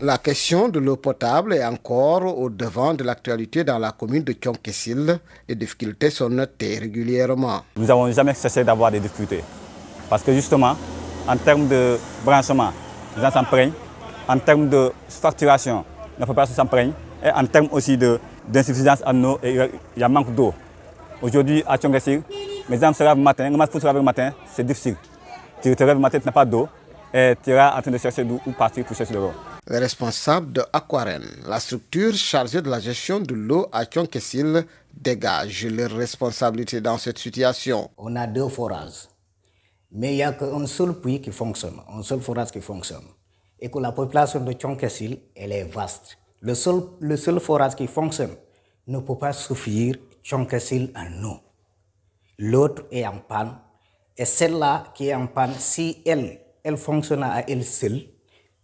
La question de l'eau potable est encore au devant de l'actualité dans la commune de et Les difficultés sont notées régulièrement. Nous n'avons jamais cessé d'avoir des difficultés. Parce que justement, en termes de branchement, les gens En termes de facturation, la population s'en prennent. Et en termes aussi d'insuffisance en eau, il y a manque d'eau. Aujourd'hui, à Kessil, mes gens se le matin, le matin, c'est difficile. Tu te lèves le matin, tu n'as pas d'eau. Et tu es en train de chercher d'où partir pour chercher de l'eau responsable de Aquaren. La structure chargée de la gestion de l'eau à Tionkessil dégage leurs responsabilités dans cette situation. On a deux forages, mais il n'y a qu'un seul puits qui fonctionne, un seul forage qui fonctionne. Et que la population de Tionkessil, elle est vaste. Le seul, le seul forage qui fonctionne ne peut pas suffire Tionkessil en eau. L'autre est en panne. Et celle-là qui est en panne, si elle, elle fonctionne à elle seule,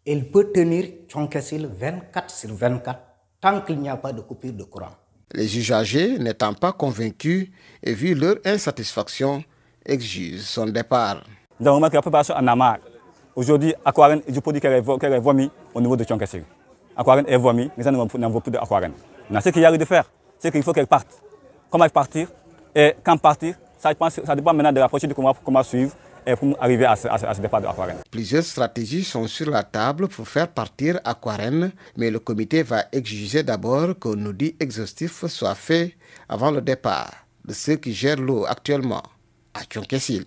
il peut tenir Tchonkessil 24 sur 24 tant qu'il n'y a pas de coupure de courant. Les juges âgés, n'étant pas convaincus et vu leur insatisfaction, exigent son départ. Nous moment que la préparation en a Aujourd'hui, Aquarine, je peux dire qu'elle est vomi au niveau de Tchonkessil. Aquarine est mais ça ne vaut plus d'Aquarine. Ce qu'il y a de faire, c'est qu'il faut qu'elle parte. Comment elle partir et quand partir, ça dépend, maintenant de la prochaine qu'on comment, comment suivre pour arriver à ce, départ de Plusieurs stratégies sont sur la table pour faire partir Aquarenne, mais le comité va exiger d'abord qu'un audit exhaustif soit fait avant le départ de ceux qui gèrent l'eau actuellement à Tchonkessil.